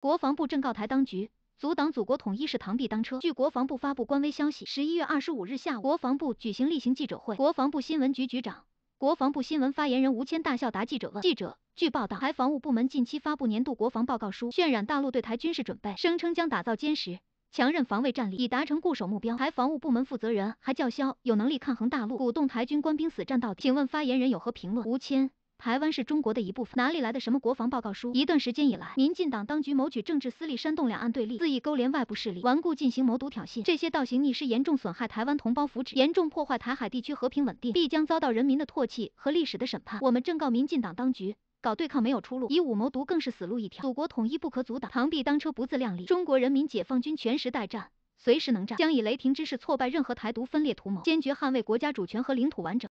国防部正告台当局，阻挡祖国统一是螳臂当车。据国防部发布官微消息，十一月二十五日下午，国防部举行例行记者会，国防部新闻局局长、国防部新闻发言人吴谦大笑答记者问。记者：据报道，台防务部门近期发布年度国防报告书，渲染大陆对台军事准备，声称将打造坚实、强韧防卫战力，以达成固守目标。台防务部门负责人还叫嚣有能力抗衡大陆，鼓动台军官兵死战到底。请问发言人有何评论？吴谦。台湾是中国的一部分，哪里来的什么国防报告书？一段时间以来，民进党当局谋取政治私利，煽动两岸对立，肆意勾连外部势力，顽固进行谋独挑衅，这些倒行逆施严重损害台湾同胞福祉，严重破坏台海地区和平稳定，必将遭到人民的唾弃和历史的审判。我们正告民进党当局，搞对抗没有出路，以武谋独更是死路一条。祖国统一不可阻挡，螳臂当车不自量力。中国人民解放军全时待战，随时能战，将以雷霆之势挫败任何台独分裂图谋，坚决捍卫国家主权和领土完整。